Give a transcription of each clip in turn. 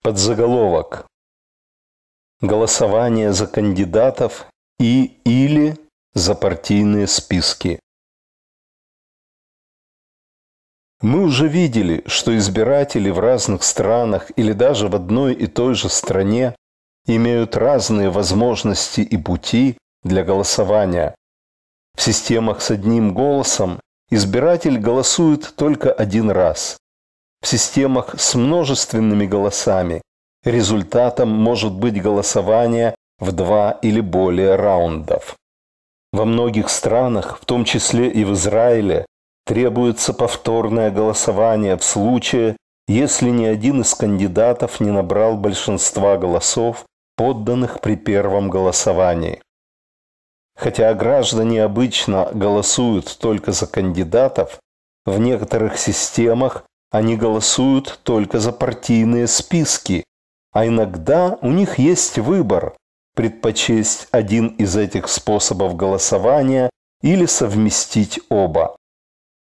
Подзаголовок. Голосование за кандидатов и или за партийные списки. Мы уже видели, что избиратели в разных странах или даже в одной и той же стране имеют разные возможности и пути для голосования. В системах с одним голосом избиратель голосует только один раз, в системах с множественными голосами. Результатом может быть голосование в два или более раундов. Во многих странах, в том числе и в Израиле, требуется повторное голосование в случае, если ни один из кандидатов не набрал большинства голосов, подданных при первом голосовании. Хотя граждане обычно голосуют только за кандидатов, в некоторых системах они голосуют только за партийные списки, а иногда у них есть выбор – предпочесть один из этих способов голосования или совместить оба.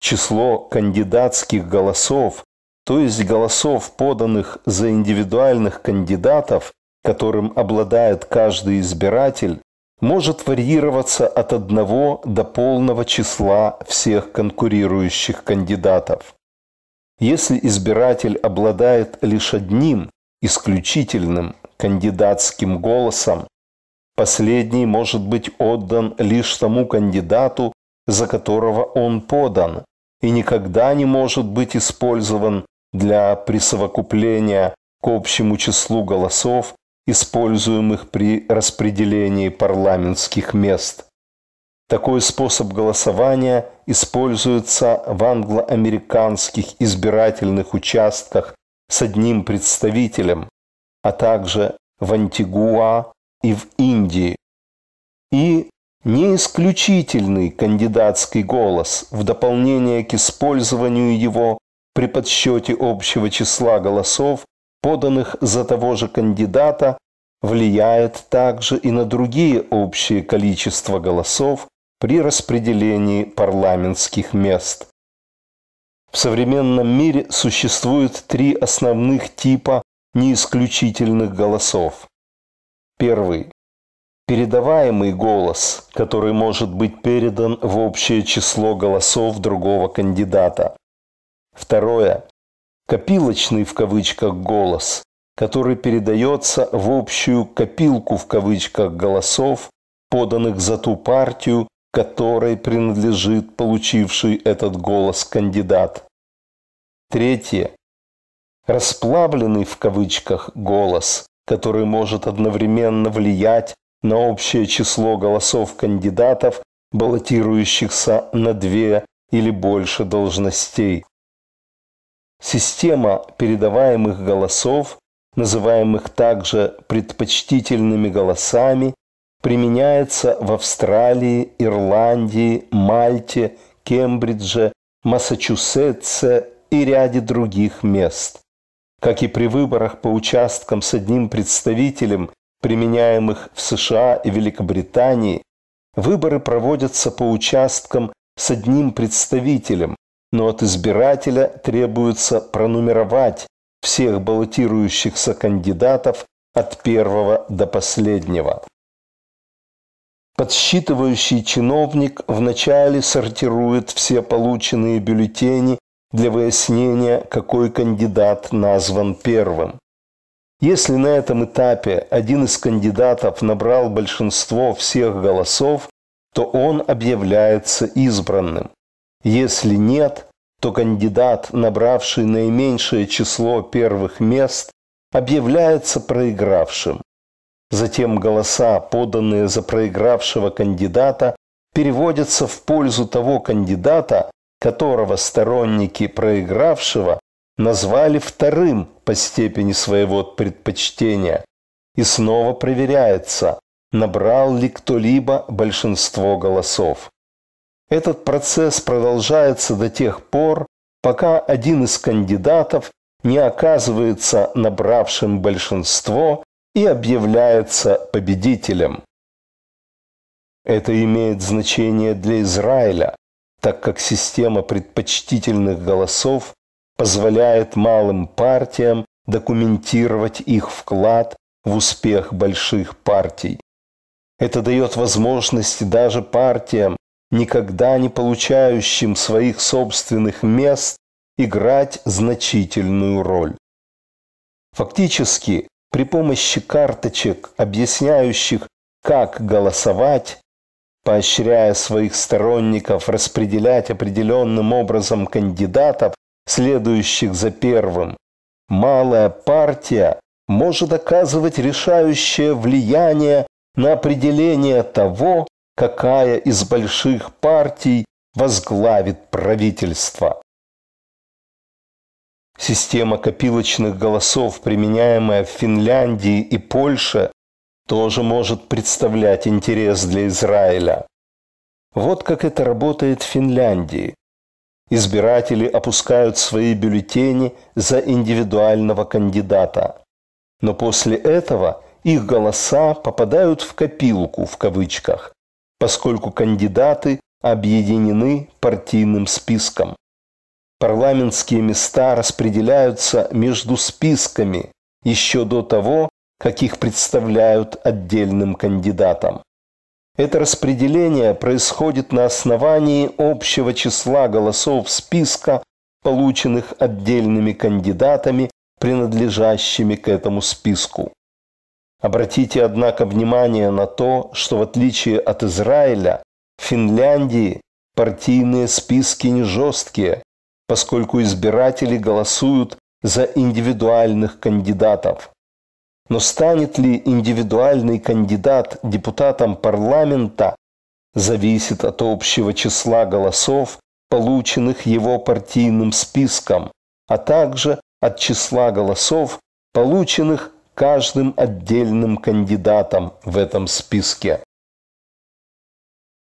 Число кандидатских голосов, то есть голосов, поданных за индивидуальных кандидатов, которым обладает каждый избиратель, может варьироваться от одного до полного числа всех конкурирующих кандидатов. Если избиратель обладает лишь одним исключительным кандидатским голосом, последний может быть отдан лишь тому кандидату, за которого он подан, и никогда не может быть использован для присовокупления к общему числу голосов, используемых при распределении парламентских мест. Такой способ голосования используется в англоамериканских избирательных участках с одним представителем, а также в Антигуа и в Индии. И неисключительный кандидатский голос в дополнение к использованию его при подсчете общего числа голосов, поданных за того же кандидата, влияет также и на другие общие количества голосов, при распределении парламентских мест. В современном мире существует три основных типа неисключительных голосов. Первый передаваемый голос, который может быть передан в общее число голосов другого кандидата. Второе. Копилочный в кавычках голос, который передается в общую копилку в кавычках голосов, поданных за ту партию которой принадлежит получивший этот голос кандидат. Третье. Расплавленный в кавычках голос, который может одновременно влиять на общее число голосов кандидатов, баллотирующихся на две или больше должностей. Система передаваемых голосов, называемых также предпочтительными голосами, применяется в Австралии, Ирландии, Мальте, Кембридже, Массачусетсе и ряде других мест. Как и при выборах по участкам с одним представителем, применяемых в США и Великобритании, выборы проводятся по участкам с одним представителем, но от избирателя требуется пронумеровать всех баллотирующихся кандидатов от первого до последнего. Подсчитывающий чиновник вначале сортирует все полученные бюллетени для выяснения, какой кандидат назван первым. Если на этом этапе один из кандидатов набрал большинство всех голосов, то он объявляется избранным. Если нет, то кандидат, набравший наименьшее число первых мест, объявляется проигравшим. Затем голоса, поданные за проигравшего кандидата, переводятся в пользу того кандидата, которого сторонники проигравшего назвали вторым по степени своего предпочтения. И снова проверяется, набрал ли кто-либо большинство голосов. Этот процесс продолжается до тех пор, пока один из кандидатов не оказывается набравшим большинство и объявляется победителем. Это имеет значение для Израиля, так как система предпочтительных голосов позволяет малым партиям документировать их вклад в успех больших партий. Это дает возможности даже партиям, никогда не получающим своих собственных мест, играть значительную роль. Фактически, при помощи карточек, объясняющих, как голосовать, поощряя своих сторонников распределять определенным образом кандидатов, следующих за первым. Малая партия может оказывать решающее влияние на определение того, какая из больших партий возглавит правительство. Система копилочных голосов, применяемая в Финляндии и Польше, тоже может представлять интерес для Израиля. Вот как это работает в Финляндии. Избиратели опускают свои бюллетени за индивидуального кандидата. Но после этого их голоса попадают в копилку в кавычках, поскольку кандидаты объединены партийным списком парламентские места распределяются между списками еще до того, как их представляют отдельным кандидатам. Это распределение происходит на основании общего числа голосов списка, полученных отдельными кандидатами, принадлежащими к этому списку. Обратите, однако, внимание на то, что в отличие от Израиля, в Финляндии партийные списки не жесткие, поскольку избиратели голосуют за индивидуальных кандидатов. Но станет ли индивидуальный кандидат депутатом парламента, зависит от общего числа голосов, полученных его партийным списком, а также от числа голосов, полученных каждым отдельным кандидатом в этом списке.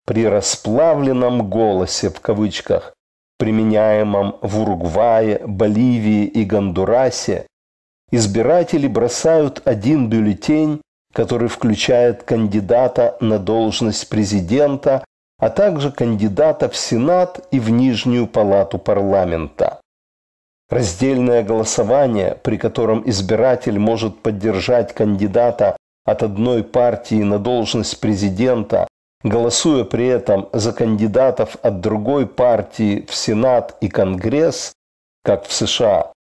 При расплавленном голосе в кавычках применяемом в Уругвае, Боливии и Гондурасе, избиратели бросают один бюллетень, который включает кандидата на должность президента, а также кандидата в Сенат и в Нижнюю палату парламента. Раздельное голосование, при котором избиратель может поддержать кандидата от одной партии на должность президента голосуя при этом за кандидатов от другой партии в Сенат и Конгресс, как в США,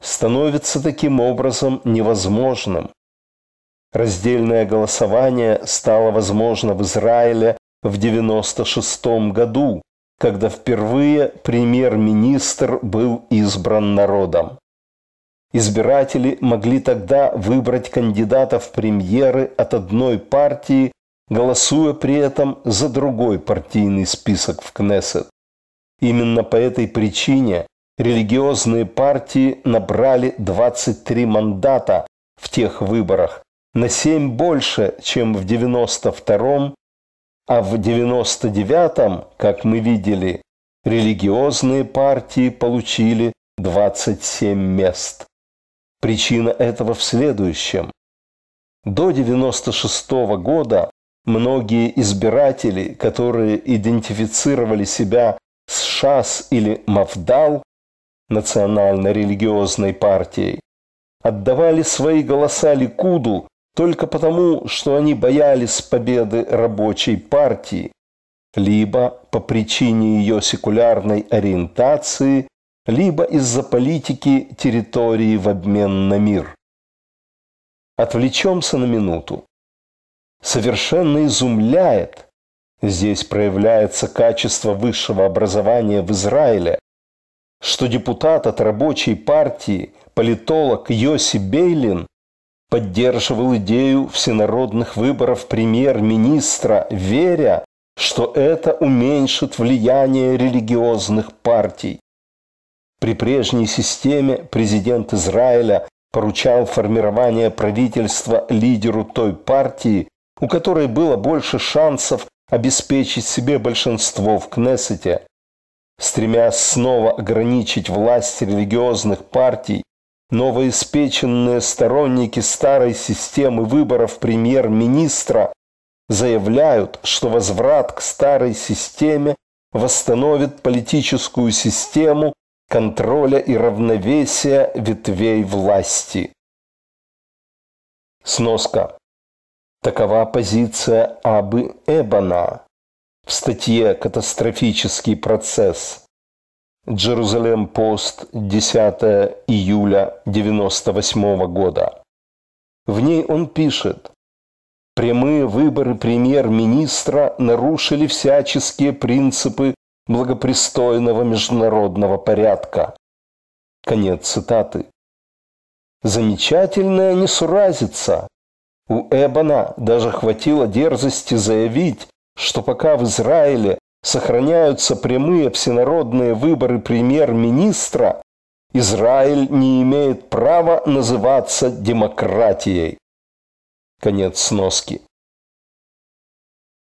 становится таким образом невозможным. Раздельное голосование стало возможно в Израиле в 1996 году, когда впервые премьер-министр был избран народом. Избиратели могли тогда выбрать кандидатов премьеры от одной партии голосуя при этом за другой партийный список в Кнессет. Именно по этой причине религиозные партии набрали 23 мандата в тех выборах, на 7 больше, чем в 92-м, а в 99-м, как мы видели, религиозные партии получили 27 мест. Причина этого в следующем. До 96 -го года многие избиратели, которые идентифицировали себя с ШАС или Мавдал, национально-религиозной партией, отдавали свои голоса Ликуду только потому, что они боялись победы рабочей партии, либо по причине ее секулярной ориентации, либо из-за политики территории в обмен на мир. Отвлечемся на минуту совершенно изумляет. Здесь проявляется качество высшего образования в Израиле, что депутат от рабочей партии, политолог Йоси Бейлин поддерживал идею всенародных выборов премьер-министра, веря, что это уменьшит влияние религиозных партий. При прежней системе президент Израиля поручал формирование правительства лидеру той партии, у которой было больше шансов обеспечить себе большинство в Кнессете. Стремясь снова ограничить власть религиозных партий, новоиспеченные сторонники старой системы выборов премьер-министра заявляют, что возврат к старой системе восстановит политическую систему контроля и равновесия ветвей власти. Сноска. Такова позиция Абы Эбана в статье «Катастрофический процесс» Джерузалем Пост, 10 июля 1998 года. В ней он пишет, Прямые выборы премьер-министра нарушили всяческие принципы благопристойного международного порядка. Конец цитаты. Замечательная несуразица, у Эбона даже хватило дерзости заявить, что пока в Израиле сохраняются прямые всенародные выборы премьер-министра, Израиль не имеет права называться демократией. Конец сноски.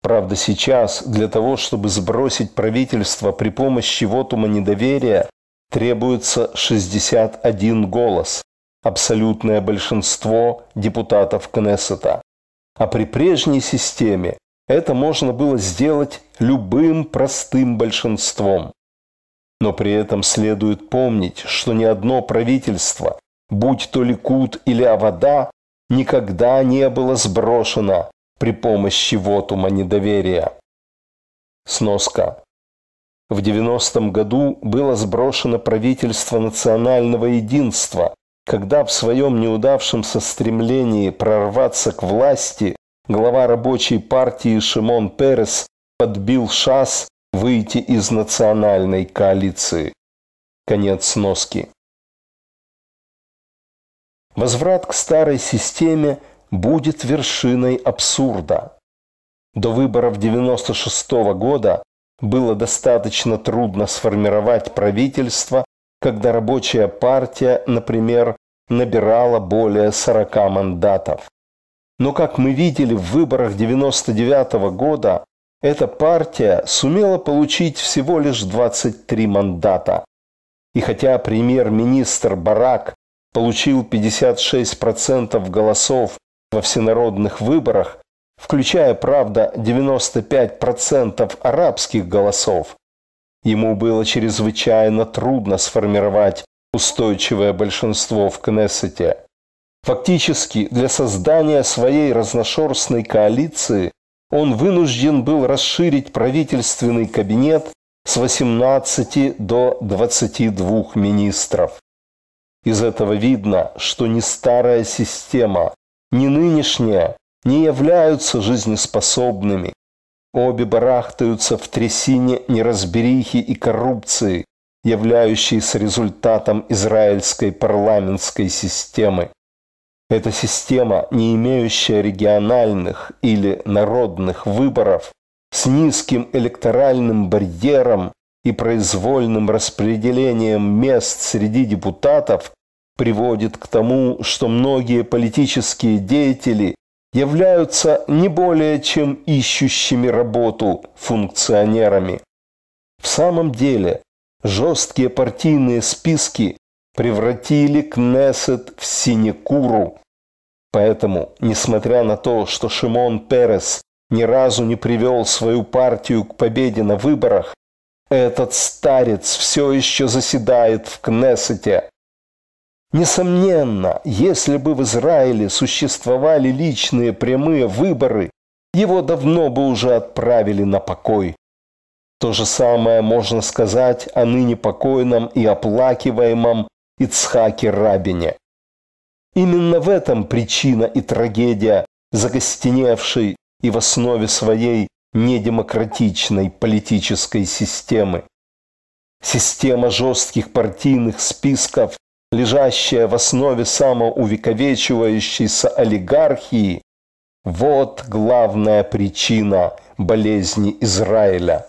Правда, сейчас для того, чтобы сбросить правительство при помощи вотума недоверия, требуется 61 голос абсолютное большинство депутатов Кнессета. А при прежней системе это можно было сделать любым простым большинством. Но при этом следует помнить, что ни одно правительство, будь то Ликут или Авода, никогда не было сброшено при помощи вотума недоверия. Сноска. В 90-м году было сброшено правительство национального единства, когда в своем неудавшемся стремлении прорваться к власти глава рабочей партии Шимон Перес подбил ШАС выйти из национальной коалиции. Конец носки. Возврат к старой системе будет вершиной абсурда. До выборов 96 года было достаточно трудно сформировать правительство когда рабочая партия, например, набирала более 40 мандатов. Но, как мы видели в выборах 1999 года, эта партия сумела получить всего лишь 23 мандата. И хотя премьер-министр Барак получил 56% голосов во всенародных выборах, включая, правда, 95% арабских голосов, Ему было чрезвычайно трудно сформировать устойчивое большинство в Кнессете. Фактически, для создания своей разношерстной коалиции он вынужден был расширить правительственный кабинет с 18 до 22 министров. Из этого видно, что ни старая система, ни нынешняя не являются жизнеспособными, Обе барахтаются в трясине неразберихи и коррупции, являющейся результатом израильской парламентской системы. Эта система, не имеющая региональных или народных выборов, с низким электоральным барьером и произвольным распределением мест среди депутатов, приводит к тому, что многие политические деятели являются не более чем ищущими работу функционерами. В самом деле, жесткие партийные списки превратили Кнессет в синекуру. Поэтому, несмотря на то, что Шимон Перес ни разу не привел свою партию к победе на выборах, этот старец все еще заседает в Кнессете, Несомненно, если бы в Израиле существовали личные прямые выборы, его давно бы уже отправили на покой. То же самое можно сказать о ныне покойном и оплакиваемом Ицхаке Рабине. Именно в этом причина и трагедия загостеневшей и в основе своей недемократичной политической системы. Система жестких партийных списков лежащая в основе самоувековечивающейся олигархии, вот главная причина болезни Израиля.